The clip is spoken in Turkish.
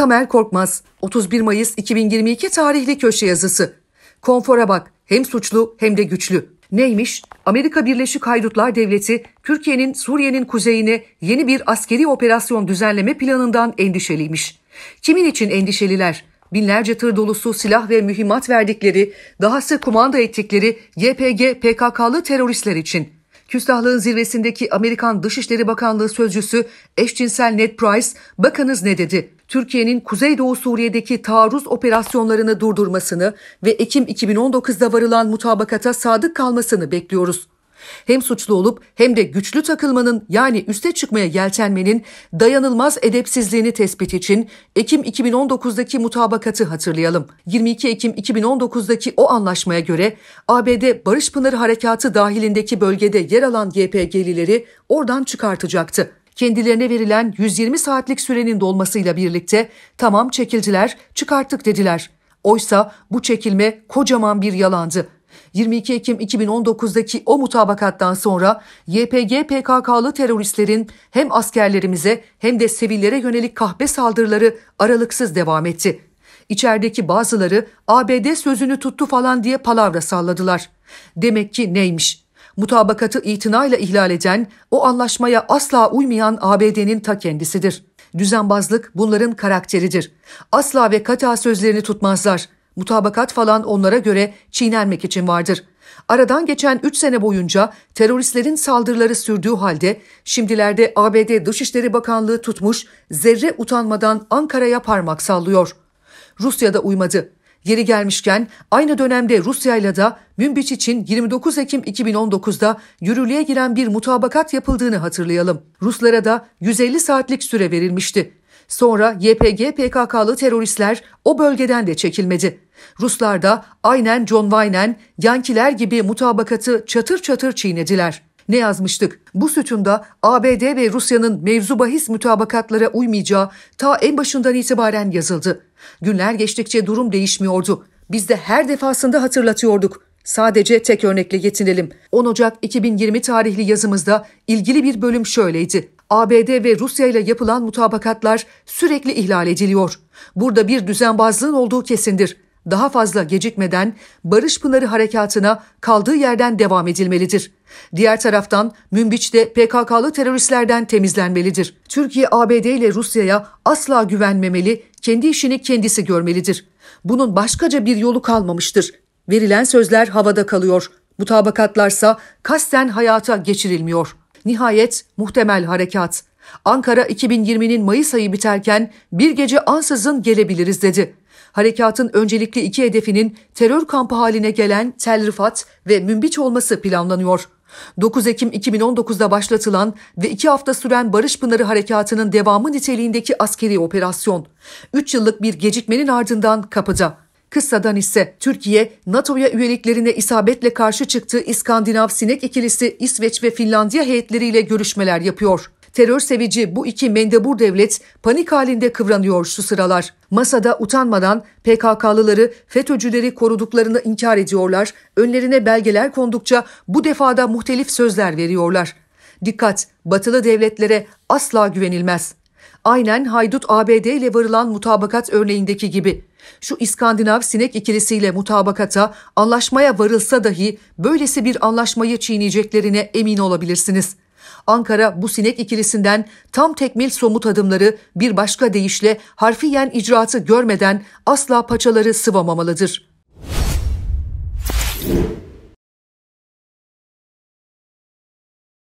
Tamer Korkmaz 31 Mayıs 2022 tarihli köşe yazısı. Konfora bak hem suçlu hem de güçlü. Neymiş? Amerika Birleşik Haydutlar Devleti Türkiye'nin Suriye'nin kuzeyine yeni bir askeri operasyon düzenleme planından endişeliymiş. Kimin için endişeliler? binlerce tır dolusu silah ve mühimmat verdikleri, dahası kumanda ettikleri YPG PKK'lı teröristler için. Küstahlığın zirvesindeki Amerikan Dışişleri Bakanlığı sözcüsü eşcinsel Ned Price, bakınız ne dedi? Türkiye'nin Kuzeydoğu Suriye'deki taarruz operasyonlarını durdurmasını ve Ekim 2019'da varılan mutabakata sadık kalmasını bekliyoruz. Hem suçlu olup hem de güçlü takılmanın yani üste çıkmaya yeltenmenin dayanılmaz edepsizliğini tespit için Ekim 2019'daki mutabakatı hatırlayalım. 22 Ekim 2019'daki o anlaşmaya göre ABD Barış Pınarı Harekatı dahilindeki bölgede yer alan YPG'lileri oradan çıkartacaktı kendilerine verilen 120 saatlik sürenin dolmasıyla birlikte tamam çekildiler, çıkarttık dediler. Oysa bu çekilme kocaman bir yalandı. 22 Ekim 2019'daki o mutabakattan sonra YPG PKK'lı teröristlerin hem askerlerimize hem de sivillere yönelik kahpe saldırıları aralıksız devam etti. İçerideki bazıları ABD sözünü tuttu falan diye palavra salladılar. Demek ki neymiş? mutabakatı itinayla ihlal eden, o anlaşmaya asla uymayan ABD'nin ta kendisidir. Düzenbazlık bunların karakteridir. Asla ve kata sözlerini tutmazlar. Mutabakat falan onlara göre çiğnenmek için vardır. Aradan geçen 3 sene boyunca teröristlerin saldırıları sürdüğü halde şimdilerde ABD Dışişleri Bakanlığı tutmuş zerre utanmadan Ankara'ya parmak sallıyor. Rusya da uymadı. Yeri gelmişken aynı dönemde Rusya ile de Münbiç için 29 Ekim 2019'da yürürlüğe giren bir mutabakat yapıldığını hatırlayalım. Ruslara da 150 saatlik süre verilmişti. Sonra YPG PKK'lı teröristler o bölgeden de çekilmedi. Ruslar da aynen John Wayne, Yankiler gibi mutabakatı çatır çatır çiğnediler. Ne yazmıştık? Bu sütunda ABD ve Rusya'nın mevzu bahis mutabakatlara uymayacağı ta en başından itibaren yazıldı. Günler geçtikçe durum değişmiyordu. Biz de her defasında hatırlatıyorduk. Sadece tek örnekle yetinelim. 10 Ocak 2020 tarihli yazımızda ilgili bir bölüm şöyleydi. ABD ve Rusya ile yapılan mutabakatlar sürekli ihlal ediliyor. Burada bir düzenbazlığın olduğu kesindir. Daha fazla gecikmeden Barış Pınarı harekatına kaldığı yerden devam edilmelidir. Diğer taraftan Münbiç de PKK'lı teröristlerden temizlenmelidir. Türkiye ABD ile Rusya'ya asla güvenmemeli kendi işini kendisi görmelidir. Bunun başkaca bir yolu kalmamıştır. Verilen sözler havada kalıyor. Mutabakatlarsa kasten hayata geçirilmiyor. Nihayet muhtemel harekat. Ankara 2020'nin Mayıs ayı biterken bir gece ansızın gelebiliriz dedi harekatın öncelikli iki hedefinin terör kampı haline gelen Tel Rifat ve Münbiç olması planlanıyor. 9 Ekim 2019'da başlatılan ve 2 hafta süren Barış Pınarı Harekatı'nın devamı niteliğindeki askeri operasyon. 3 yıllık bir gecikmenin ardından kapıda. Kısadan ise Türkiye, NATO'ya üyeliklerine isabetle karşı çıktığı İskandinav sinek ikilisi İsveç ve Finlandiya heyetleriyle görüşmeler yapıyor. Terör sevici bu iki mendebur devlet panik halinde kıvranıyor şu sıralar. Masada utanmadan PKK'lıları, FETÖ'cüleri koruduklarını inkar ediyorlar. Önlerine belgeler kondukça bu defada muhtelif sözler veriyorlar. Dikkat! Batılı devletlere asla güvenilmez. Aynen haydut ABD ile varılan mutabakat örneğindeki gibi. Şu İskandinav sinek ikilisiyle mutabakata, anlaşmaya varılsa dahi böylesi bir anlaşmayı çiğneyeceklerine emin olabilirsiniz.'' Ankara bu sinek ikilisinden tam tekmil somut adımları bir başka deyişle harfiyen icraatı görmeden asla paçaları sıvamamalıdır.''